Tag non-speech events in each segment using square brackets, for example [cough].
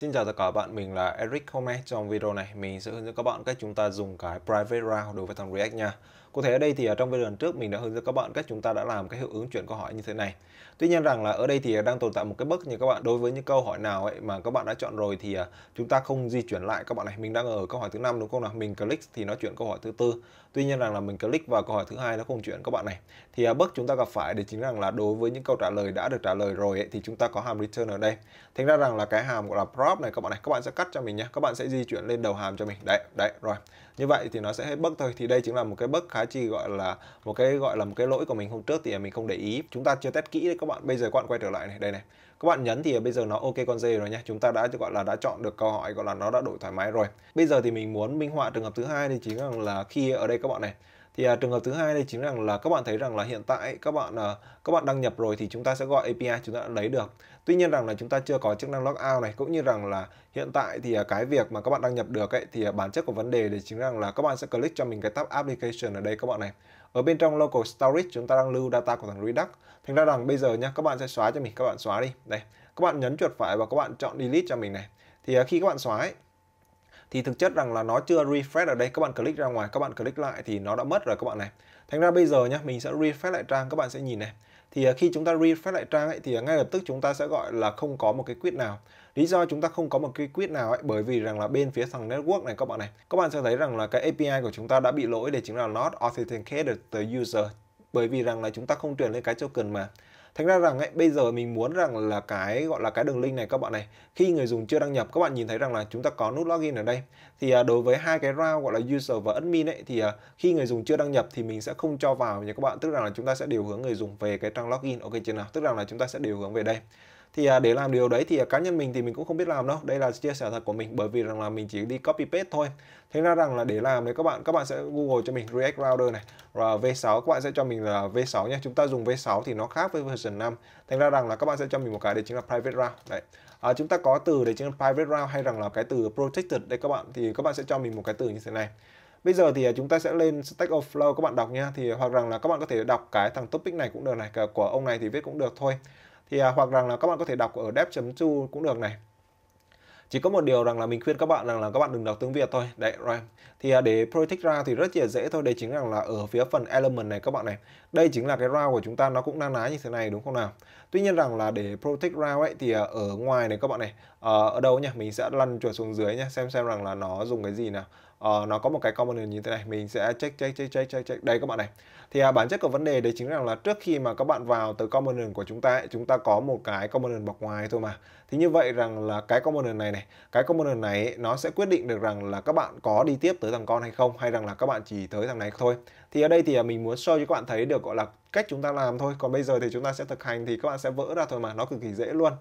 Xin chào tất cả các bạn, mình là Eric Home. Trong video này, mình sẽ hướng dẫn các bạn cách chúng ta dùng cái Private Route đối với thằng React nha. Cụ thể ở đây thì ở à, trong video lần trước mình đã hướng dẫn các bạn cách chúng ta đã làm cái hiệu ứng chuyển câu hỏi như thế này. Tuy nhiên rằng là ở đây thì à, đang tồn tại một cái bất như các bạn đối với những câu hỏi nào ấy mà các bạn đã chọn rồi thì à, chúng ta không di chuyển lại các bạn này. Mình đang ở câu hỏi thứ năm đúng không nào? Mình click thì nó chuyển câu hỏi thứ tư. Tuy nhiên rằng là mình click vào câu hỏi thứ hai nó không chuyển các bạn này. Thì bất chúng ta gặp phải để chính rằng là đối với những câu trả lời đã được trả lời rồi ấy, thì chúng ta có hàm return ở đây. Thành ra rằng là cái hàm gọi là prop này các bạn này, các bạn sẽ cắt cho mình nhé. Các bạn sẽ di chuyển lên đầu hàm cho mình. Đấy, đấy rồi như vậy thì nó sẽ hết bug thôi thì đây chính là một cái bug khá chi gọi là một cái gọi là một cái lỗi của mình hôm trước thì mình không để ý chúng ta chưa test kỹ đấy các bạn bây giờ các bạn quay trở lại này đây này các bạn nhấn thì bây giờ nó ok con dê rồi nha chúng ta đã gọi là đã chọn được câu hỏi gọi là nó đã đổi thoải mái rồi bây giờ thì mình muốn minh họa trường hợp thứ hai thì chính là khi ở đây các bạn này thì à, trường hợp thứ hai đây chính rằng là các bạn thấy rằng là hiện tại các bạn à, các bạn đăng nhập rồi thì chúng ta sẽ gọi API chúng ta đã lấy được tuy nhiên rằng là chúng ta chưa có chức năng logout này cũng như rằng là hiện tại thì à, cái việc mà các bạn đăng nhập được ấy thì à, bản chất của vấn đề để chính rằng là các bạn sẽ click cho mình cái tab application ở đây các bạn này ở bên trong local storage chúng ta đang lưu data của thằng Redux thành ra rằng bây giờ nhá các bạn sẽ xóa cho mình các bạn xóa đi đây các bạn nhấn chuột phải và các bạn chọn delete cho mình này thì à, khi các bạn xóa ấy, thì thực chất rằng là nó chưa refresh ở đây các bạn click ra ngoài các bạn click lại thì nó đã mất rồi các bạn này thành ra bây giờ nhá mình sẽ refresh lại trang các bạn sẽ nhìn này thì à, khi chúng ta refresh lại trang ấy, thì à, ngay lập tức chúng ta sẽ gọi là không có một cái quyết nào lý do chúng ta không có một cái quyết nào ấy bởi vì rằng là bên phía thằng network này các bạn này các bạn sẽ thấy rằng là cái API của chúng ta đã bị lỗi để chính là not authenticated the user bởi vì rằng là chúng ta không truyền lên cái token mà thành ra rằng ấy, bây giờ mình muốn rằng là cái gọi là cái đường link này các bạn này khi người dùng chưa đăng nhập các bạn nhìn thấy rằng là chúng ta có nút login ở đây thì à, đối với hai cái round gọi là user và admin ấy thì à, khi người dùng chưa đăng nhập thì mình sẽ không cho vào nha các bạn tức là chúng ta sẽ điều hướng người dùng về cái trang login ok chưa nào tức là chúng ta sẽ điều hướng về đây thì à, để làm điều đấy thì à, cá nhân mình thì mình cũng không biết làm đâu đây là chia sẻ thật của mình bởi vì rằng là mình chỉ đi copy paste thôi thế ra rằng là để làm đấy các bạn các bạn sẽ google cho mình React Router này và V6 các bạn sẽ cho mình là V6 nhé chúng ta dùng V6 thì nó khác với version 5 thành ra rằng là các bạn sẽ cho mình một cái để chính là private route đấy à, chúng ta có từ để chính là private route hay rằng là cái từ protected đây các bạn thì các bạn sẽ cho mình một cái từ như thế này Bây giờ thì à, chúng ta sẽ lên Stack Overflow các bạn đọc nha thì hoặc rằng là các bạn có thể đọc cái thằng topic này cũng được này của ông này thì viết cũng được thôi thì à, hoặc rằng là các bạn có thể đọc ở dev.to cũng được này chỉ có một điều rằng là mình khuyên các bạn rằng là các bạn đừng đọc tiếng Việt thôi đấy rồi thì à, để protect ra thì rất là dễ thôi đấy chính rằng là ở phía phần element này các bạn này đây chính là cái ra của chúng ta nó cũng na ná như thế này đúng không nào tuy nhiên rằng là để protect ra ấy thì à, ở ngoài này các bạn này ờ, ở đâu nhỉ mình sẽ lăn chuột xuống dưới nhé xem xem rằng là nó dùng cái gì nào uh, nó có một cái component như thế này mình sẽ check check check check check check đây các bạn này thì uh, bản chất của vấn đề đấy chính rằng là trước khi mà các bạn vào tới component của chúng ta ấy, chúng ta có một cái component bọc ngoài thôi mà thì như vậy rằng là cái component này này cái component này ấy, nó sẽ quyết định được rằng là các bạn có đi tiếp tới thằng con hay không hay rằng là các bạn chỉ tới thằng này thôi thì ở đây thì à, mình muốn show cho các bạn thấy được gọi là cách chúng ta làm thôi còn bây giờ thì chúng ta sẽ thực hành thì các bạn sẽ vỡ ra thôi mà nó cực kỳ dễ luôn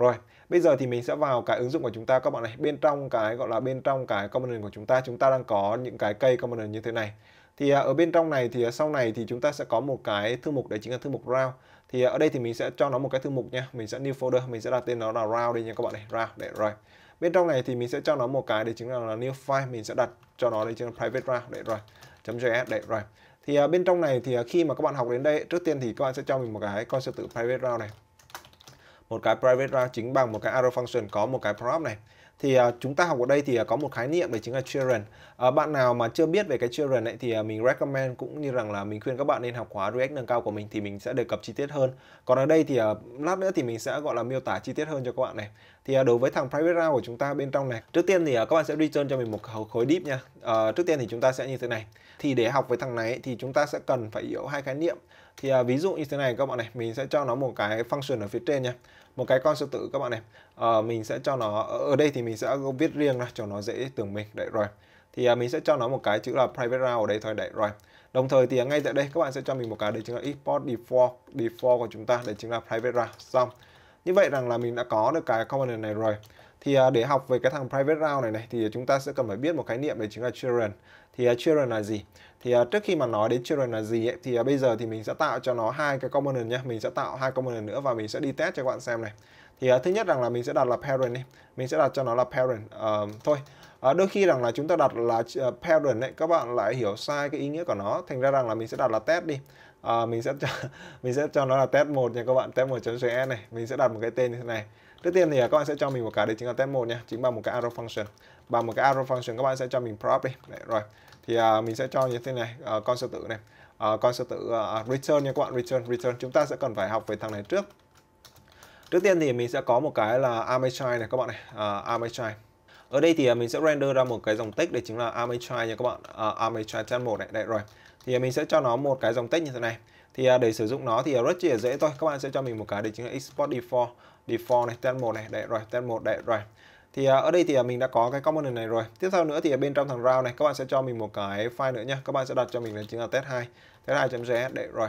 rồi, bây giờ thì mình sẽ vào cái ứng dụng của chúng ta các bạn này. Bên trong cái gọi là bên trong cái component của chúng ta, chúng ta đang có những cái cây component như thế này. Thì à, ở bên trong này thì à, sau này thì chúng ta sẽ có một cái thư mục đấy chính là thư mục round. Thì à, ở đây thì mình sẽ cho nó một cái thư mục nha. Mình sẽ new folder, mình sẽ đặt tên nó là round đi nha các bạn này. Round để rồi. Bên trong này thì mình sẽ cho nó một cái để chính là, new file, mình sẽ đặt cho nó đây chính là private round để rồi. .js để rồi. Thì bên trong này thì khi mà các bạn học đến đây, trước tiên thì các bạn sẽ cho mình một cái con sư tử private round này một cái private ra chính bằng một cái arrow function có một cái prop này thì uh, chúng ta học ở đây thì uh, có một khái niệm đấy chính là children uh, bạn nào mà chưa biết về cái children ấy thì uh, mình recommend cũng như rằng là mình khuyên các bạn nên học khóa React nâng cao của mình thì mình sẽ đề cập chi tiết hơn còn ở đây thì uh, lát nữa thì mình sẽ gọi là miêu tả chi tiết hơn cho các bạn này thì uh, đối với thằng private round của chúng ta bên trong này trước tiên thì uh, các bạn sẽ return cho mình một khối deep nha uh, trước tiên thì chúng ta sẽ như thế này thì để học với thằng này thì chúng ta sẽ cần phải hiểu hai khái niệm thì uh, ví dụ như thế này các bạn này mình sẽ cho nó một cái function ở phía trên nha một cái con sư tự các bạn này à, mình sẽ cho nó ở đây thì mình sẽ viết riêng ra cho nó dễ tưởng mình đấy rồi thì à, mình sẽ cho nó một cái chữ là private round ở đây thôi đấy rồi đồng thời thì à, ngay tại đây các bạn sẽ cho mình một cái đấy chính là export default default của chúng ta đấy chính là private round xong như vậy rằng là mình đã có được cái component này rồi thì à, để học về cái thằng private round này này thì chúng ta sẽ cần phải biết một khái niệm đấy chính là children thì uh, children là gì thì uh, trước khi mà nói đến children là gì ấy, thì uh, bây giờ thì mình sẽ tạo cho nó hai cái component nhé mình sẽ tạo hai component nữa và mình sẽ đi test cho các bạn xem này thì uh, thứ nhất rằng là mình sẽ đặt là parent đi mình sẽ đặt cho nó là parent uh, thôi À, đôi khi rằng là chúng ta đặt là ờ, parent ấy, các bạn lại hiểu sai cái ý nghĩa của nó thành ra rằng là mình sẽ đặt là test đi à, mình sẽ cho, [laughs] mình sẽ cho nó là test một nha các bạn test 1.js này mình sẽ đặt một cái tên như thế này trước tiên thì các bạn sẽ cho mình một cái đấy chính là test một nha chính bằng một cái arrow function bằng một cái arrow function các bạn sẽ cho mình prop đi đấy, rồi thì à, mình sẽ cho như thế này à, con sư tử này à, con sư tử à, à, return nha các bạn return return chúng ta sẽ cần phải học về thằng này trước trước tiên thì mình sẽ có một cái là armature này các bạn này à, armature ở đây thì à, mình sẽ render ra một cái dòng text để chính là armature nha các bạn à, armature channel một này đây rồi thì à, mình sẽ cho nó một cái dòng text như thế này thì để sử dụng nó thì rất chỉ là dễ thôi các bạn sẽ cho mình một cái để chính là export default default này ten một này đây rồi ten một đây rồi thì à, ở đây thì à, mình đã có cái component này rồi tiếp theo nữa thì ở bên trong thằng round này các bạn sẽ cho mình một cái file nữa nha các bạn sẽ đặt cho mình là chính là test 2 test 2 js để rồi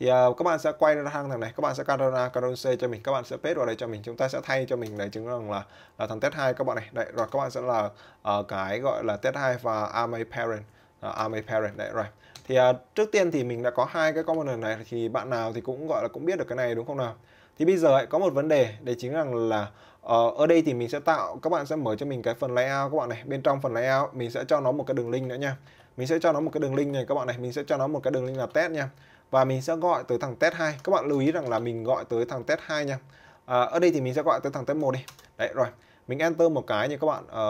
thì à, các bạn sẽ quay ra thằng này các bạn sẽ Ctrl Ctrl C cho mình các bạn sẽ paste vào đây cho mình chúng ta sẽ thay cho mình để chứng rằng là là thằng test 2 các bạn này đấy rồi các bạn sẽ là uh, cái gọi là test 2 và army parent army parent đấy rồi thì trước tiên thì mình đã có hai cái component này thì bạn nào thì cũng gọi là cũng biết được cái này đúng không nào thì bây giờ ấy, có một vấn đề đấy chính rằng là Ờ, ở đây thì mình sẽ tạo các bạn sẽ mở cho mình cái phần layout các bạn này bên trong phần layout mình sẽ cho nó một cái đường link nữa nha mình sẽ cho nó một cái đường link này các bạn này mình sẽ cho nó một cái đường link là test nha và mình sẽ gọi tới thằng test 2 các bạn lưu ý rằng là mình gọi tới thằng test 2 nha à, ở đây thì mình sẽ gọi tới thằng test 1 đi đấy rồi mình enter một cái nha các bạn à,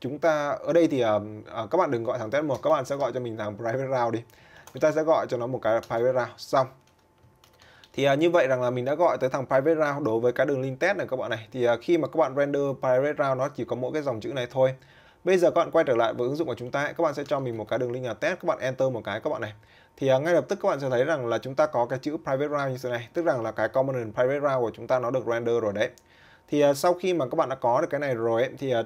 chúng ta ở đây thì à, à, các bạn đừng gọi thằng test 1 các bạn sẽ gọi cho mình thằng private round đi chúng ta sẽ gọi cho nó một cái private round xong thì à, như vậy rằng là mình đã gọi tới thằng private round đối với cái đường link test này các bạn này thì à, khi mà các bạn render private round nó chỉ có mỗi cái dòng chữ này thôi bây giờ các bạn quay trở lại với ứng dụng của chúng ta các bạn sẽ cho mình một cái đường link là test các bạn enter một cái các bạn này thì à, ngay lập tức các bạn sẽ thấy rằng là chúng ta có cái chữ private round như thế này tức rằng là cái component private round của chúng ta nó được render rồi đấy thì à, sau khi mà các bạn đã có được cái này rồi ấy, thì à,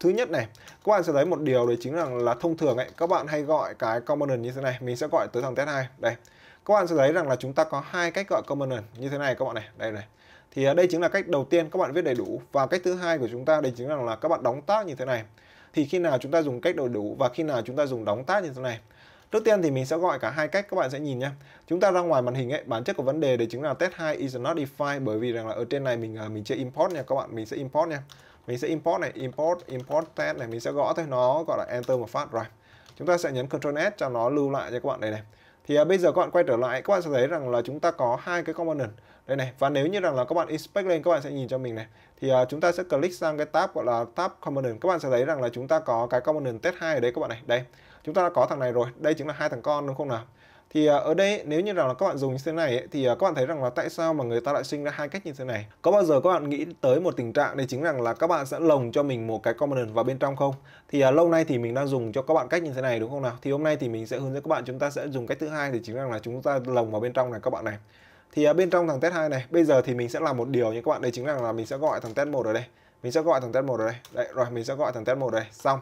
thứ nhất này các bạn sẽ thấy một điều đấy chính là là thông thường ấy các bạn hay gọi cái component như thế này mình sẽ gọi tới thằng test 2 đây các bạn sẽ thấy rằng là chúng ta có hai cách gọi component như thế này các bạn này đây này thì à, đây chính là cách đầu tiên các bạn viết đầy đủ và cách thứ hai của chúng ta đây chính là, là các bạn đóng tác như thế này thì khi nào chúng ta dùng cách đầy đủ và khi nào chúng ta dùng đóng tác như thế này Trước tiên thì mình sẽ gọi cả hai cách các bạn sẽ nhìn nhé. Chúng ta ra ngoài màn hình ấy, bản chất của vấn đề đấy chính là test 2 is not defined bởi vì rằng là ở trên này mình à, mình chưa import nha các bạn, mình sẽ import nha. Mình sẽ import này, import import test này mình sẽ gõ thôi nó gọi là enter một phát rồi. Chúng ta sẽ nhấn control S cho nó lưu lại cho các bạn đây này thì à, bây giờ các bạn quay trở lại các bạn sẽ thấy rằng là chúng ta có hai cái component đây này và nếu như rằng là các bạn inspect lên các bạn sẽ nhìn cho mình này thì à, chúng ta sẽ click sang cái tab gọi là tab component các bạn sẽ thấy rằng là chúng ta có cái component test 2 ở đây các bạn này đây chúng ta đã có thằng này rồi đây chính là hai thằng con đúng không nào thì à, ở đây nếu như rằng là các bạn dùng như thế này thì à, các bạn thấy rằng là tại sao mà người ta lại sinh ra hai cách như thế này có bao giờ các bạn nghĩ tới một tình trạng đấy chính rằng là các bạn sẽ lồng cho mình một cái component vào bên trong không thì à, lâu nay thì mình đang dùng cho các bạn cách như thế này đúng không nào thì hôm nay thì mình sẽ hướng dẫn các bạn chúng ta sẽ dùng cách thứ hai thì chính rằng là chúng ta lồng vào bên trong này các bạn này thì bên trong thằng test 2 này bây giờ thì mình sẽ làm một điều như các bạn đấy chính rằng là mình sẽ gọi thằng test một ở đây mình sẽ gọi thằng test một ở đây đấy rồi mình sẽ gọi thằng test một ở đây xong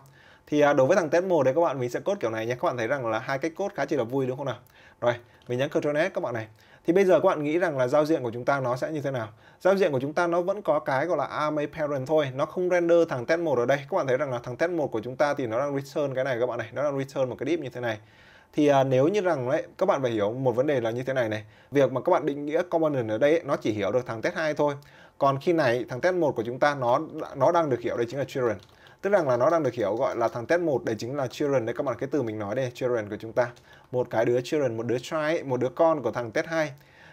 thì à, đối với thằng test mode đấy các bạn mình sẽ code kiểu này nhé các bạn thấy rằng là hai cách code khá chỉ là vui đúng không nào rồi mình nhấn Ctrl S các bạn này thì bây giờ các bạn nghĩ rằng là giao diện của chúng ta nó sẽ như thế nào giao diện của chúng ta nó vẫn có cái gọi là army parent thôi nó không render thằng test một ở đây các bạn thấy rằng là thằng test một của chúng ta thì nó đang return cái này các bạn này nó đang return một cái div như thế này thì à, nếu như rằng đấy các bạn phải hiểu một vấn đề là như thế này này việc mà các bạn định nghĩa component ở đây ấy, nó chỉ hiểu được thằng test 2 thôi còn khi này thằng test 1 của chúng ta nó nó đang được hiểu đây chính là children tức rằng là nó đang được hiểu gọi là thằng test một đấy chính là children đấy các bạn cái từ mình nói đây children của chúng ta một cái đứa children một đứa trai một đứa con của thằng test 2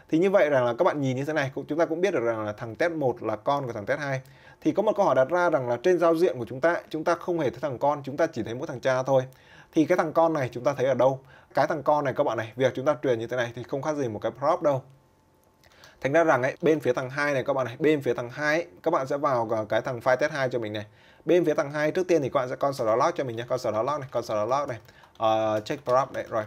thì như vậy rằng là các bạn nhìn như thế này chúng ta cũng biết được rằng là thằng test 1 là con của thằng test 2 thì có một câu hỏi đặt ra rằng là trên giao diện của chúng ta chúng ta không hề thấy thằng con chúng ta chỉ thấy mỗi thằng cha thôi thì cái thằng con này chúng ta thấy ở đâu cái thằng con này các bạn này việc chúng ta truyền như thế này thì không khác gì một cái prop đâu thành ra rằng ấy bên phía thằng hai này các bạn này bên phía thằng hai các bạn sẽ vào cái thằng file test 2 cho mình này bên phía thằng hai trước tiên thì các bạn sẽ console log cho mình nha console log này console log này uh, check prop đấy rồi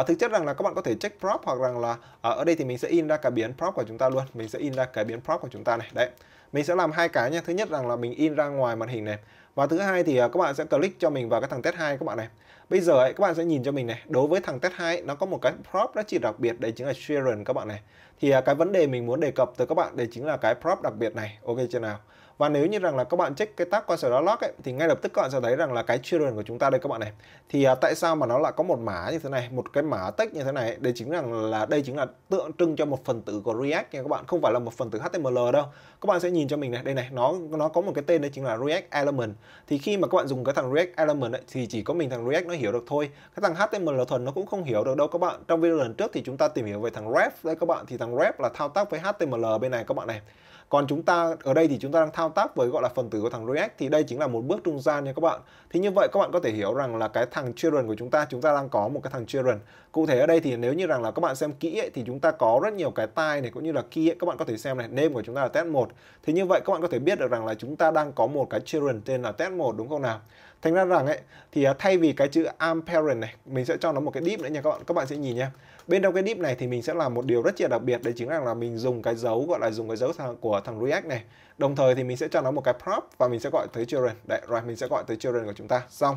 uh, thực chất rằng là các bạn có thể check prop hoặc rằng là uh, ở đây thì mình sẽ in ra cái biến prop của chúng ta luôn mình sẽ in ra cái biến prop của chúng ta này đấy mình sẽ làm hai cái nha thứ nhất rằng là mình in ra ngoài màn hình này và thứ hai thì uh, các bạn sẽ click cho mình vào cái thằng test 2 các bạn này bây giờ ấy, các bạn sẽ nhìn cho mình này đối với thằng test 2 nó có một cái prop rất chỉ đặc biệt đấy chính là sharing các bạn này thì uh, cái vấn đề mình muốn đề cập tới các bạn đấy chính là cái prop đặc biệt này ok chưa nào và nếu như rằng là các bạn check cái tab qua sở đó lock ấy, thì ngay lập tức các bạn sẽ thấy rằng là cái children của chúng ta đây các bạn này thì à, tại sao mà nó lại có một mã như thế này một cái mã text như thế này đây chính rằng là đây chính là tượng trưng cho một phần tử của React nha các bạn không phải là một phần tử HTML đâu các bạn sẽ nhìn cho mình này đây này nó nó có một cái tên đấy chính là React Element thì khi mà các bạn dùng cái thằng React Element ấy, thì chỉ có mình thằng React nó hiểu được thôi cái thằng HTML thuần nó cũng không hiểu được đâu các bạn trong video lần trước thì chúng ta tìm hiểu về thằng ref đây các bạn thì thằng ref là thao tác với HTML bên này các bạn này còn chúng ta ở đây thì chúng ta đang thao tác với gọi là phần tử của thằng React thì đây chính là một bước trung gian nha các bạn thì như vậy các bạn có thể hiểu rằng là cái thằng children của chúng ta chúng ta đang có một cái thằng children cụ thể ở đây thì nếu như rằng là các bạn xem kỹ ấy, thì chúng ta có rất nhiều cái tai này cũng như là key ấy, các bạn có thể xem này name của chúng ta là test 1 thì như vậy các bạn có thể biết được rằng là chúng ta đang có một cái children tên là test 1 đúng không nào thành ra rằng ấy thì à, thay vì cái chữ I'm parent này mình sẽ cho nó một cái deep nữa nha các bạn các bạn sẽ nhìn nha bên trong cái deep này thì mình sẽ làm một điều rất là đặc biệt đấy chính là là mình dùng cái dấu gọi là dùng cái dấu thằng, của thằng React này đồng thời thì mình sẽ cho nó một cái prop và mình sẽ gọi tới children đấy rồi mình sẽ gọi tới children của chúng ta xong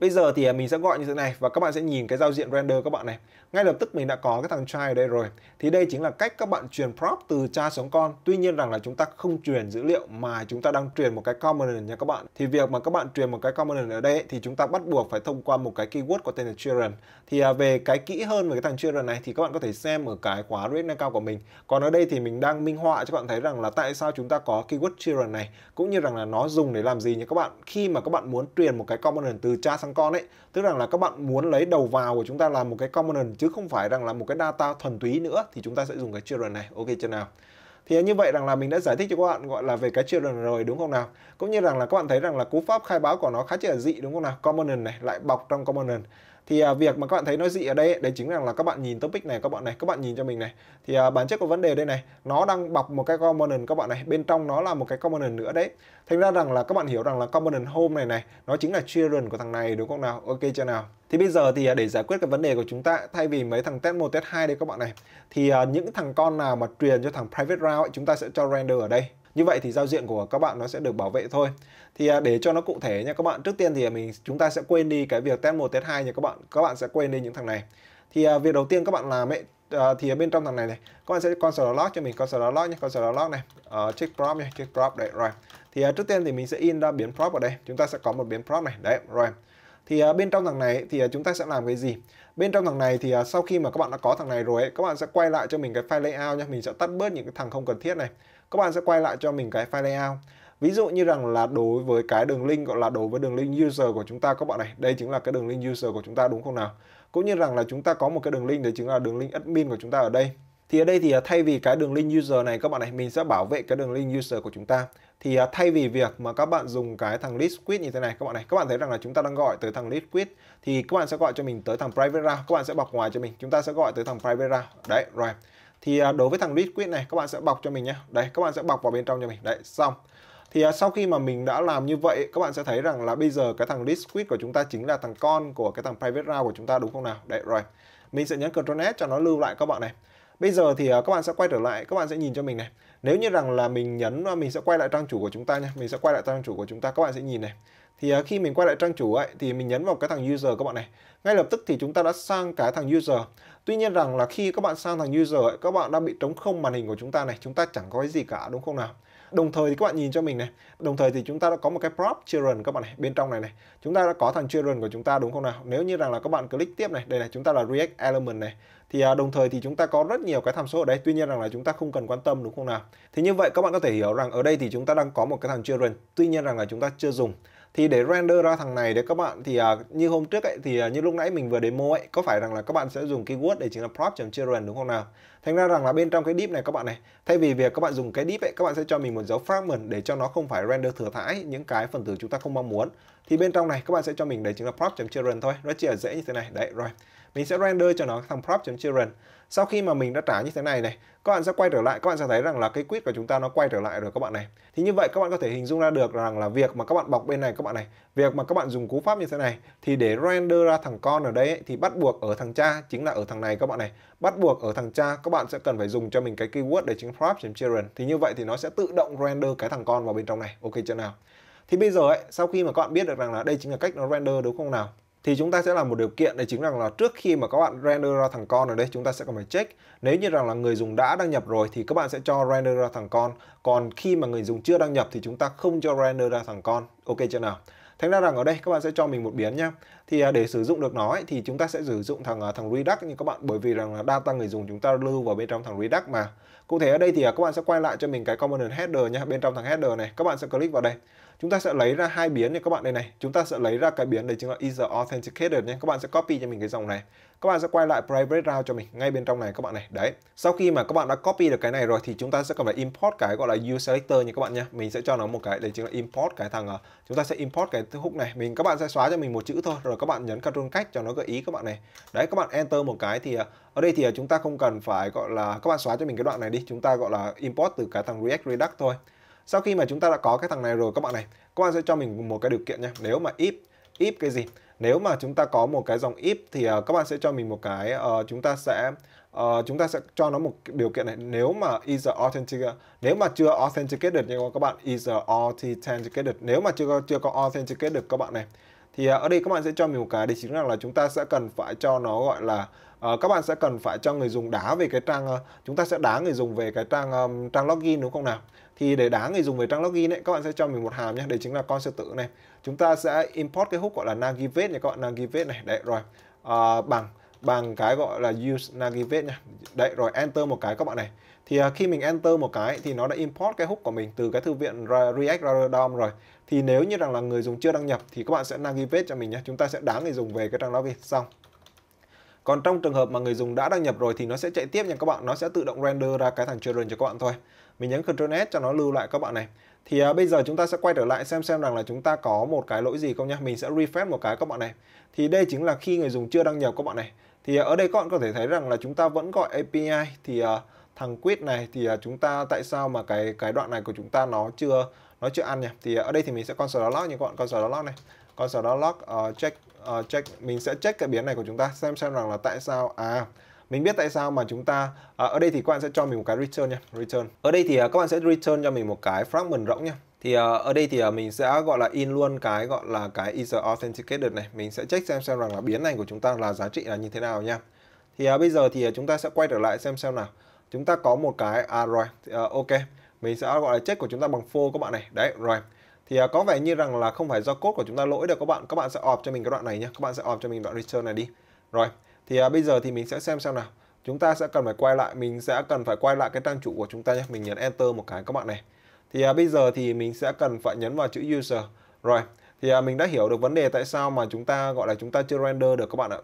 Bây giờ thì à, mình sẽ gọi như thế này và các bạn sẽ nhìn cái giao diện render các bạn này ngay lập tức mình đã có cái thằng try ở đây rồi thì đây chính là cách các bạn truyền prop từ cha xuống con tuy nhiên rằng là chúng ta không truyền dữ liệu mà chúng ta đang truyền một cái component nha các bạn thì việc mà các bạn truyền một cái component ở đây thì chúng ta bắt buộc phải thông qua một cái keyword có tên là children thì à, về cái kỹ hơn về cái thằng children này thì các bạn có thể xem ở cái khóa nâng cao của mình còn ở đây thì mình đang minh họa cho các bạn thấy rằng là tại sao chúng ta có keyword children này cũng như rằng là nó dùng để làm gì nhé các bạn khi mà các bạn muốn truyền một cái component từ cha sang con ấy tức rằng là các bạn muốn lấy đầu vào của chúng ta làm một cái component chứ không phải rằng là một cái data thuần túy nữa thì chúng ta sẽ dùng cái children này ok chưa nào thì như vậy rằng là mình đã giải thích cho các bạn gọi là về cái children rồi đúng không nào cũng như rằng là các bạn thấy rằng là cú pháp khai báo của nó khá là dị đúng không nào common này lại bọc trong common thì à, việc mà các bạn thấy nó dị ở đây ấy, đấy chính là là các bạn nhìn topic này các bạn này các bạn nhìn cho mình này thì à, bản chất của vấn đề đây này nó đang bọc một cái component các bạn này bên trong nó là một cái component nữa đấy thành ra rằng là các bạn hiểu rằng là component home này này nó chính là children của thằng này đúng không nào ok chưa nào thì bây giờ thì à, để giải quyết cái vấn đề của chúng ta thay vì mấy thằng test 1, test 2 đây các bạn này thì à, những thằng con nào mà truyền cho thằng private round chúng ta sẽ cho render ở đây như vậy thì giao diện của các bạn nó sẽ được bảo vệ thôi thì à, để cho nó cụ thể nha các bạn trước tiên thì à, mình chúng ta sẽ quên đi cái việc test 1 test 2 nha các bạn các bạn sẽ quên đi những thằng này thì à, việc đầu tiên các bạn làm ấy thì ở bên trong thằng này này các bạn sẽ console log cho mình console log nhé console log này uh, check prop nhé check prop đấy rồi thì trước tiên thì mình sẽ in ra biến prop ở đây chúng ta sẽ có một biến prop này đấy rồi thì bên trong thằng này thì chúng ta sẽ làm cái gì bên trong thằng này thì sau khi mà các bạn đã có thằng này rồi ấy, các bạn sẽ quay lại cho mình cái file layout nhé mình sẽ tắt bớt những cái thằng không cần thiết này các bạn sẽ quay lại cho mình cái file layout ví dụ như rằng là đối với cái đường link gọi là đối với đường link user của chúng ta các bạn này đây chính là cái đường link user của chúng ta đúng không nào cũng như rằng là chúng ta có một cái đường link đấy chính là đường link admin của chúng ta ở đây thì ở đây thì à, thay vì cái đường link user này các bạn này mình sẽ bảo vệ cái đường link user của chúng ta thì à, thay vì việc mà các bạn dùng cái thằng list quit như thế này các bạn này các bạn thấy rằng là chúng ta đang gọi tới thằng list quit thì các bạn sẽ gọi cho mình tới thằng private round các bạn sẽ bọc ngoài cho mình chúng ta sẽ gọi tới thằng private round đấy rồi right thì à, đối với thằng liquid này các bạn sẽ bọc cho mình nhé đây các bạn sẽ bọc vào bên trong cho mình đấy xong thì à, sau khi mà mình đã làm như vậy các bạn sẽ thấy rằng là bây giờ cái thằng liquid của chúng ta chính là thằng con của cái thằng private round của chúng ta đúng không nào đấy rồi mình sẽ nhấn Ctrl S cho nó lưu lại các bạn này bây giờ thì à, các bạn sẽ quay trở lại các bạn sẽ nhìn cho mình này nếu như rằng là mình nhấn mình sẽ quay lại trang chủ của chúng ta nha mình sẽ quay lại trang chủ của chúng ta các bạn sẽ nhìn này thì à, khi mình quay lại trang chủ ấy thì mình nhấn vào cái thằng user các bạn này ngay lập tức thì chúng ta đã sang cái thằng user tuy nhiên rằng là khi các bạn sang thằng user ấy, các bạn đang bị trống không màn hình của chúng ta này chúng ta chẳng có cái gì cả đúng không nào Đồng thời thì các bạn nhìn cho mình này, đồng thời thì chúng ta đã có một cái prop children các bạn này, bên trong này này. Chúng ta đã có thằng children của chúng ta đúng không nào? Nếu như rằng là các bạn click tiếp này, đây là chúng ta là React Element này. Thì à, đồng thời thì chúng ta có rất nhiều cái tham số ở đây, tuy nhiên rằng là chúng ta không cần quan tâm đúng không nào? Thì như vậy các bạn có thể hiểu rằng ở đây thì chúng ta đang có một cái thằng children, tuy nhiên rằng là chúng ta chưa dùng thì để render ra thằng này đấy các bạn thì à, như hôm trước ấy thì à, như lúc nãy mình vừa demo ấy có phải rằng là các bạn sẽ dùng keyword để chính là prop children đúng không nào thành ra rằng là bên trong cái deep này các bạn này thay vì việc các bạn dùng cái deep ấy các bạn sẽ cho mình một dấu fragment để cho nó không phải render thừa thãi những cái phần tử chúng ta không mong muốn thì bên trong này các bạn sẽ cho mình đấy chính là prop.children thôi nó chỉ là dễ như thế này đấy rồi mình sẽ render cho nó thằng prop.children sau khi mà mình đã trả như thế này này các bạn sẽ quay trở lại các bạn sẽ thấy rằng là cái quýt của chúng ta nó quay trở lại rồi các bạn này thì như vậy các bạn có thể hình dung ra được rằng là việc mà các bạn bọc bên này các bạn này việc mà các bạn dùng cú pháp như thế này thì để render ra thằng con ở đây ấy, thì bắt buộc ở thằng cha chính là ở thằng này các bạn này bắt buộc ở thằng cha các các bạn sẽ cần phải dùng cho mình cái keyword để chính prop children thì như vậy thì nó sẽ tự động render cái thằng con vào bên trong này ok chưa nào thì bây giờ ấy, sau khi mà các bạn biết được rằng là đây chính là cách nó render đúng không nào thì chúng ta sẽ làm một điều kiện để chính rằng là trước khi mà các bạn render ra thằng con ở đây chúng ta sẽ cần phải check nếu như rằng là người dùng đã đăng nhập rồi thì các bạn sẽ cho render ra thằng con còn khi mà người dùng chưa đăng nhập thì chúng ta không cho render ra thằng con ok chưa nào thành ra rằng ở đây các bạn sẽ cho mình một biến nhá thì à, để sử dụng được nó ấy, thì chúng ta sẽ sử dụng thằng à, thằng Redux như các bạn bởi vì rằng là data người dùng chúng ta lưu vào bên trong thằng Redux mà cụ thể ở đây thì à, các bạn sẽ quay lại cho mình cái component header nhá bên trong thằng header này các bạn sẽ click vào đây chúng ta sẽ lấy ra hai biến này các bạn đây này chúng ta sẽ lấy ra cái biến đấy chính là is authenticated nhé các bạn sẽ copy cho mình cái dòng này các bạn sẽ quay lại private route cho mình ngay bên trong này các bạn này đấy sau khi mà các bạn đã copy được cái này rồi thì chúng ta sẽ cần phải import cái gọi là use selector nha các bạn nhé mình sẽ cho nó một cái đấy chính là import cái thằng ờ, chúng ta sẽ import cái hook này mình các bạn sẽ xóa cho mình một chữ thôi rồi các bạn nhấn Ctrl cách cho nó gợi ý các bạn này đấy các bạn enter một cái thì ờ, ở đây thì ờ, chúng ta không cần phải gọi là các bạn xóa cho mình cái đoạn này đi chúng ta gọi là import từ cái thằng React Redux thôi sau khi mà chúng ta đã có cái thằng này rồi các bạn này các bạn sẽ cho mình một cái điều kiện nha nếu mà if if cái gì nếu mà chúng ta có một cái dòng if thì uh, các bạn sẽ cho mình một cái uh, chúng ta sẽ uh, chúng ta sẽ cho nó một điều kiện này nếu mà is authentic nếu mà chưa authenticated nha các bạn is authenticated nếu mà chưa chưa có authenticated các bạn này thì uh, ở đây các bạn sẽ cho mình một cái để chính là là chúng ta sẽ cần phải cho nó gọi là Ờ, các bạn sẽ cần phải cho người dùng đá về cái trang uh, chúng ta sẽ đá người dùng về cái trang um, trang login đúng không nào thì để đá người dùng về trang login ấy các bạn sẽ cho mình một hàm nhé đây chính là con sư tử này chúng ta sẽ import cái hook gọi là navigate nha các bạn navigate này đấy rồi uh, bằng bằng cái gọi là use navigate nha đấy rồi enter một cái các bạn này thì uh, khi mình enter một cái thì nó đã import cái hook của mình từ cái thư viện React router dom rồi thì nếu như rằng là người dùng chưa đăng nhập thì các bạn sẽ navigate cho mình nhé chúng ta sẽ đá người dùng về cái trang login xong còn trong trường hợp mà người dùng đã đăng nhập rồi thì nó sẽ chạy tiếp nha các bạn, nó sẽ tự động render ra cái thằng children cho các bạn thôi. Mình nhấn Ctrl S cho nó lưu lại các bạn này. Thì à, bây giờ chúng ta sẽ quay trở lại xem xem rằng là chúng ta có một cái lỗi gì không nhá. Mình sẽ refresh một cái các bạn này. Thì đây chính là khi người dùng chưa đăng nhập các bạn này. Thì à, ở đây các bạn có thể thấy rằng là chúng ta vẫn gọi API thì à, thằng quit này thì à, chúng ta tại sao mà cái cái đoạn này của chúng ta nó chưa nó chưa ăn nhỉ? Thì à, ở đây thì mình sẽ console log nha các bạn console log này. Console log uh, ờ, check uh, check mình sẽ check cái biến này của chúng ta xem xem rằng là tại sao à mình biết tại sao mà chúng ta à, ở đây thì các bạn sẽ cho mình một cái return nha return ở đây thì à, các bạn sẽ return cho mình một cái fragment rỗng nha thì à, ở đây thì à, mình sẽ gọi là in luôn cái gọi là cái is authenticated này mình sẽ check xem xem rằng là biến này của chúng ta là giá trị là như thế nào nha thì à, bây giờ thì à, chúng ta sẽ quay trở lại xem xem nào chúng ta có một cái à rồi thì, à, ok mình sẽ gọi là check của chúng ta bằng for các bạn này đấy rồi thì à, có vẻ như rằng là không phải do cốt của chúng ta lỗi được các bạn các bạn sẽ off cho mình cái đoạn này nhé các bạn sẽ off cho mình đoạn return này đi rồi thì à, bây giờ thì mình sẽ xem xem nào chúng ta sẽ cần phải quay lại mình sẽ cần phải quay lại cái trang chủ của chúng ta nhé mình nhấn enter một cái các bạn này thì à, bây giờ thì mình sẽ cần phải nhấn vào chữ user rồi thì mình đã hiểu được vấn đề tại sao mà chúng ta gọi là chúng ta chưa render được các bạn ạ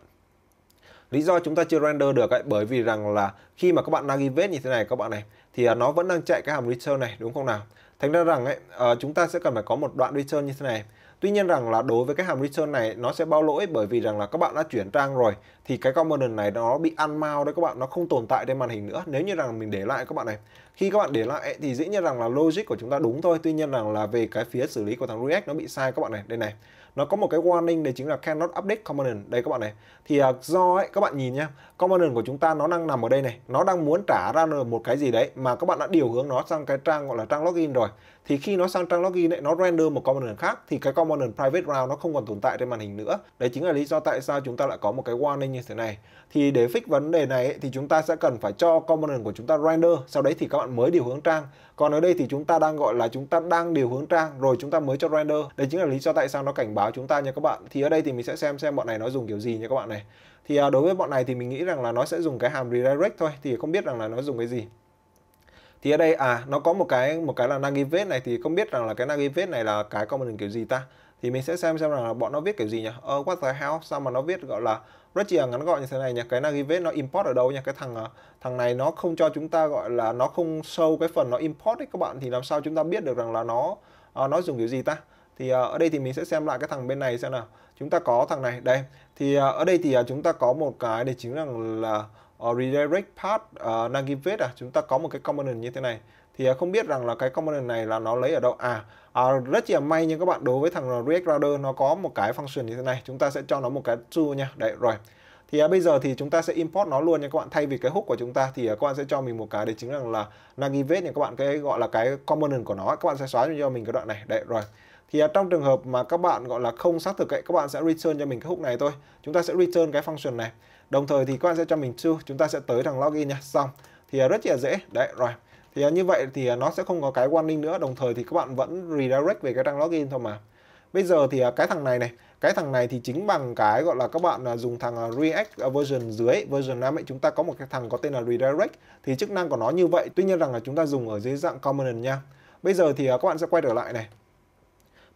lý do chúng ta chưa render được ấy, bởi vì rằng là khi mà các bạn navigate như thế này các bạn này thì nó vẫn đang chạy cái hàm return này đúng không nào Thành ra rằng ấy, ờ, chúng ta sẽ cần phải có một đoạn return như thế này. Tuy nhiên rằng là đối với cái hàm return này nó sẽ bao lỗi bởi vì rằng là các bạn đã chuyển trang rồi thì cái component này nó bị ăn mau đấy các bạn nó không tồn tại trên màn hình nữa nếu như rằng mình để lại các bạn này khi các bạn để lại thì dĩ nhiên rằng là logic của chúng ta đúng thôi tuy nhiên rằng là về cái phía xử lý của thằng React nó bị sai các bạn này đây này nó có một cái warning đấy chính là cannot update component đây các bạn này thì uh, do ấy các bạn nhìn nhá component của chúng ta nó đang nằm ở đây này nó đang muốn trả ra một cái gì đấy mà các bạn đã điều hướng nó sang cái trang gọi là trang login rồi thì khi nó sang trang login ấy, nó render một component khác thì cái component private round nó không còn tồn tại trên màn hình nữa đấy chính là lý do tại sao chúng ta lại có một cái warning như thế này thì để fix vấn đề này ấy, thì chúng ta sẽ cần phải cho component của chúng ta render sau đấy thì các bạn mới điều hướng trang còn ở đây thì chúng ta đang gọi là chúng ta đang điều hướng trang rồi chúng ta mới cho render đấy chính là lý do tại sao nó cảnh báo chúng ta nha các bạn thì ở đây thì mình sẽ xem xem bọn này nó dùng kiểu gì nha các bạn này thì à, đối với bọn này thì mình nghĩ rằng là nó sẽ dùng cái hàm redirect thôi thì không biết rằng là nó dùng cái gì thì ở đây à nó có một cái một cái là vết này thì không biết rằng là cái vết này là cái comment kiểu gì ta thì mình sẽ xem xem là bọn nó viết kiểu gì nhỉ ờ what the hell sao mà nó viết gọi là rất chỉ là ngắn gọn như thế này nhỉ cái vết nó import ở đâu nha cái thằng à, thằng này nó không cho chúng ta gọi là nó không show cái phần nó import ấy các bạn thì làm sao chúng ta biết được rằng là nó uh, nó dùng kiểu gì ta thì uh, ở đây thì mình sẽ xem lại cái thằng bên này xem nào chúng ta có thằng này đây thì uh, ở đây thì uh, chúng ta có một cái để chính rằng là uh, redirect path uh, navigate à chúng ta có một cái component như thế này thì uh, không biết rằng là cái component này là nó lấy ở đâu à uh, rất là may nha các bạn đối với thằng React Router nó có một cái function như thế này chúng ta sẽ cho nó một cái true nha đấy rồi thì à, bây giờ thì chúng ta sẽ import nó luôn nha các bạn thay vì cái hook của chúng ta thì à, các bạn sẽ cho mình một cái đấy chính là là navigate nha các bạn cái gọi là cái component của nó các bạn sẽ xóa cho mình cái đoạn này đấy rồi thì trong trường hợp mà các bạn gọi là không xác thực ấy, các bạn sẽ return cho mình cái hook này thôi chúng ta sẽ return cái function này đồng thời thì các bạn sẽ cho mình to chúng ta sẽ tới thằng login nha xong thì à, rất là dễ đấy rồi thì à, như vậy thì à, nó sẽ không có cái warning nữa đồng thời thì các bạn vẫn redirect về cái trang login thôi mà bây giờ thì cái thằng này này cái thằng này thì chính bằng cái gọi là các bạn dùng thằng React version dưới version 5 ấy chúng ta có một cái thằng có tên là redirect thì chức năng của nó như vậy tuy nhiên rằng là chúng ta dùng ở dưới dạng common nha bây giờ thì các bạn sẽ quay trở lại này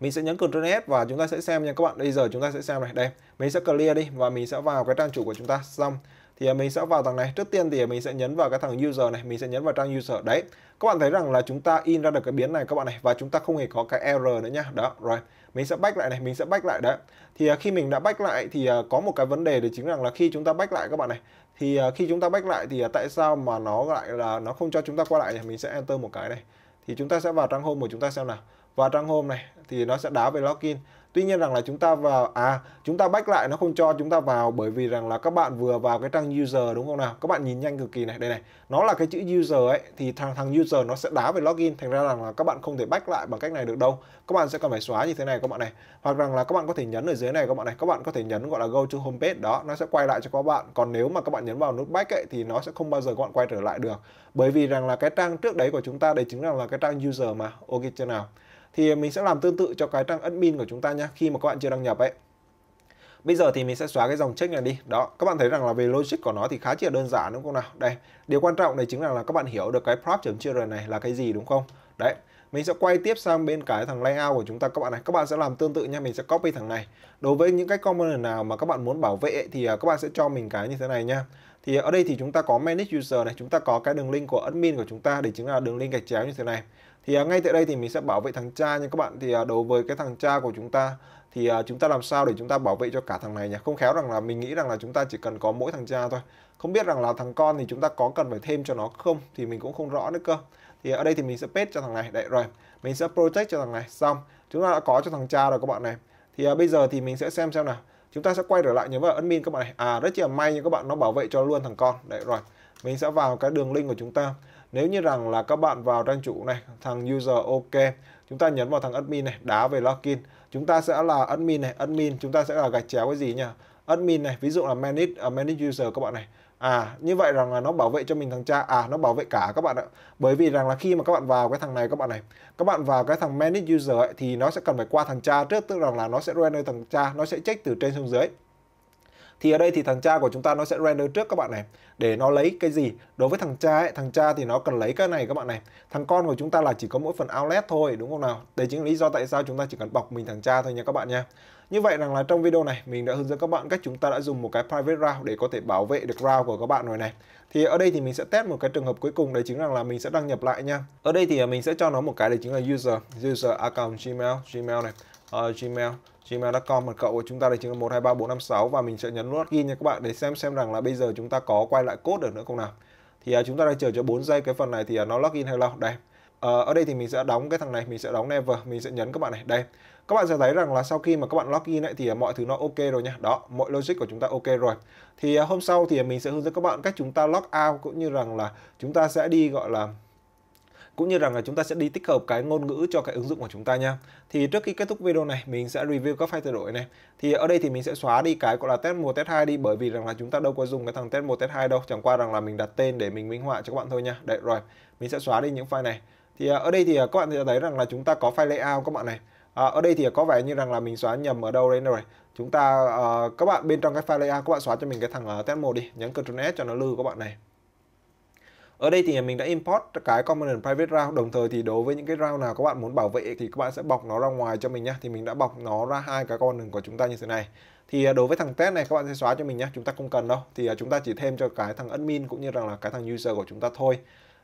mình sẽ nhấn Ctrl S và chúng ta sẽ xem nha các bạn bây giờ chúng ta sẽ xem này đây mình sẽ clear đi và mình sẽ vào cái trang chủ của chúng ta xong thì mình sẽ vào thằng này trước tiên thì mình sẽ nhấn vào cái thằng user này mình sẽ nhấn vào trang user đấy các bạn thấy rằng là chúng ta in ra được cái biến này các bạn này và chúng ta không hề có cái error nữa nhá đó rồi mình sẽ back lại này mình sẽ back lại đấy thì à, khi mình đã back lại thì à, có một cái vấn đề để chính rằng là khi chúng ta back lại các bạn này thì à, khi chúng ta back lại thì tại sao mà nó lại là nó không cho chúng ta qua lại thì mình sẽ enter một cái này thì chúng ta sẽ vào trang home của chúng ta xem nào vào trang home này thì nó sẽ đá về login tuy nhiên rằng là chúng ta vào à chúng ta back lại nó không cho chúng ta vào bởi vì rằng là các bạn vừa vào cái trang user đúng không nào các bạn nhìn nhanh cực kỳ này đây này nó là cái chữ user ấy thì thằng thằng user nó sẽ đá về login thành ra rằng là các bạn không thể back lại bằng cách này được đâu các bạn sẽ cần phải xóa như thế này các bạn này hoặc rằng là các bạn có thể nhấn ở dưới này các bạn này các bạn có thể nhấn gọi là go to homepage đó nó sẽ quay lại cho các bạn còn nếu mà các bạn nhấn vào nút back ấy thì nó sẽ không bao giờ các bạn quay trở lại được bởi vì rằng là cái trang trước đấy của chúng ta đây chính là cái trang user mà ok chưa nào thì mình sẽ làm tương tự cho cái trang admin của chúng ta nhé khi mà các bạn chưa đăng nhập ấy Bây giờ thì mình sẽ xóa cái dòng check này đi. Đó, các bạn thấy rằng là về logic của nó thì khá chỉ là đơn giản đúng không nào? Đây, điều quan trọng này chính là, là các bạn hiểu được cái prop.children chấm này là cái gì đúng không? Đấy, mình sẽ quay tiếp sang bên cái thằng layout của chúng ta các bạn này các bạn sẽ làm tương tự nha mình sẽ copy thằng này đối với những cái component nào mà các bạn muốn bảo vệ thì à, các bạn sẽ cho mình cái như thế này nha thì à, ở đây thì chúng ta có manage user này chúng ta có cái đường link của admin của chúng ta để chính là đường link gạch chéo như thế này thì à, ngay tại đây thì mình sẽ bảo vệ thằng cha nha các bạn thì đối với cái thằng cha của chúng ta thì chúng ta làm sao để chúng ta bảo vệ cho cả thằng này nhỉ không khéo rằng là mình nghĩ rằng là chúng ta chỉ cần có mỗi thằng cha thôi không biết rằng là thằng con thì chúng ta có cần phải thêm cho nó không thì mình cũng không rõ nữa cơ thì ở đây thì mình sẽ paste cho thằng này đấy rồi mình sẽ protect cho thằng này xong chúng ta đã có cho thằng cha rồi các bạn này thì à, bây giờ thì mình sẽ xem xem nào chúng ta sẽ quay trở lại nhớ vào admin các bạn này à rất là may nha các bạn nó bảo vệ cho luôn thằng con đấy rồi mình sẽ vào cái đường link của chúng ta nếu như rằng là các bạn vào trang chủ này thằng user ok chúng ta nhấn vào thằng admin này đá về login chúng ta sẽ là admin này admin chúng ta sẽ là gạch chéo cái gì nhỉ admin này ví dụ là manage uh, manage user các bạn này à như vậy rằng là nó bảo vệ cho mình thằng cha à nó bảo vệ cả các bạn ạ bởi vì rằng là khi mà các bạn vào cái thằng này các bạn này các bạn vào cái thằng manage user ấy, thì nó sẽ cần phải qua thằng cha trước tức rằng là nó sẽ render thằng cha nó sẽ check từ trên xuống dưới thì ở đây thì thằng cha của chúng ta nó sẽ render trước các bạn này để nó lấy cái gì đối với thằng cha ấy thằng cha thì nó cần lấy cái này các bạn này thằng con của chúng ta là chỉ có mỗi phần outlet thôi đúng không nào đây chính là lý do tại sao chúng ta chỉ cần bọc mình thằng cha thôi nha các bạn nha như vậy rằng là trong video này mình đã hướng dẫn các bạn cách chúng ta đã dùng một cái private route để có thể bảo vệ được route của các bạn rồi này. Thì ở đây thì mình sẽ test một cái trường hợp cuối cùng đấy chính rằng là mình sẽ đăng nhập lại nha. Ở đây thì mình sẽ cho nó một cái đấy chính là user, user account Gmail, Gmail này uh, gmail gmail.com mật khẩu của chúng ta là chính là 123456 và mình sẽ nhấn login nha các bạn để xem xem rằng là bây giờ chúng ta có quay lại code được nữa không nào thì uh, chúng ta đang chờ cho 4 giây cái phần này thì uh, nó login hay lâu đây uh, ở đây thì mình sẽ đóng cái thằng này mình sẽ đóng never mình sẽ nhấn các bạn này đây các bạn sẽ thấy rằng là sau khi mà các bạn login lại thì à, mọi thứ nó ok rồi nha đó mọi logic của chúng ta ok rồi thì uh, hôm sau thì mình sẽ hướng dẫn các bạn cách chúng ta log out cũng như rằng là chúng ta sẽ đi gọi là cũng như rằng là chúng ta sẽ đi tích hợp cái ngôn ngữ cho cái ứng dụng của chúng ta nha thì trước khi kết thúc video này mình sẽ review các file thay đổi này thì ở đây thì mình sẽ xóa đi cái gọi là test 1 test 2 đi bởi vì rằng là chúng ta đâu có dùng cái thằng test 1 test 2 đâu chẳng qua rằng là mình đặt tên để mình minh họa cho các bạn thôi nha đấy rồi mình sẽ xóa đi những file này thì à, ở đây thì à, các bạn sẽ thấy rằng là chúng ta có file layout các bạn này à, ở đây thì à, có vẻ như rằng là mình xóa nhầm ở đâu đây rồi chúng ta à, các bạn bên trong cái file layout các bạn xóa cho mình cái thằng uh, test 1 đi nhấn Ctrl S cho nó lưu các bạn này ở đây thì mình đã import cái component private round đồng thời thì đối với những cái round nào các bạn muốn bảo vệ thì các bạn sẽ bọc nó ra ngoài cho mình nhá thì mình đã bọc nó ra hai cái con đường của chúng ta như thế này thì à, đối với thằng test này các bạn sẽ xóa cho mình nhá chúng ta không cần đâu thì à, chúng ta chỉ thêm cho cái thằng admin cũng như rằng là cái thằng user của chúng ta thôi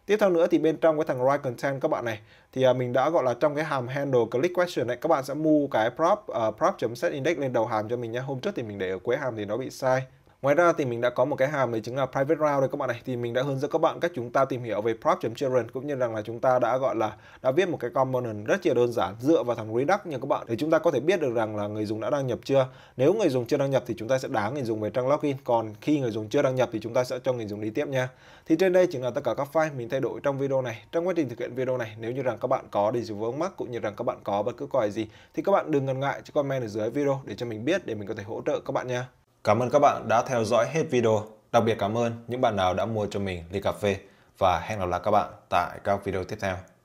tiếp theo nữa thì bên trong cái thằng write content các bạn này thì à, mình đã gọi là trong cái hàm handle click question này các bạn sẽ mua cái prop uh, prop.set index lên đầu hàm cho mình nhá hôm trước thì mình để ở cuối hàm thì nó bị sai Ngoài ra thì mình đã có một cái hàm đấy chính là private round đây các bạn này thì mình đã hướng dẫn các bạn cách chúng ta tìm hiểu về prop.children cũng như rằng là chúng ta đã gọi là đã viết một cái component rất là đơn giản dựa vào thằng Redux nha các bạn để chúng ta có thể biết được rằng là người dùng đã đăng nhập chưa. Nếu người dùng chưa đăng nhập thì chúng ta sẽ đá người dùng về trang login, còn khi người dùng chưa đăng nhập thì chúng ta sẽ cho người dùng đi tiếp nha. Thì trên đây chính là tất cả các file mình thay đổi trong video này. Trong quá trình thực hiện video này, nếu như rằng các bạn có điều vướng mắc cũng như rằng các bạn có bất cứ câu hỏi gì thì các bạn đừng ngần ngại cho comment ở dưới video để cho mình biết để mình có thể hỗ trợ các bạn nha. Cảm ơn các bạn đã theo dõi hết video. Đặc biệt cảm ơn những bạn nào đã mua cho mình ly cà phê và hẹn gặp lại các bạn tại các video tiếp theo.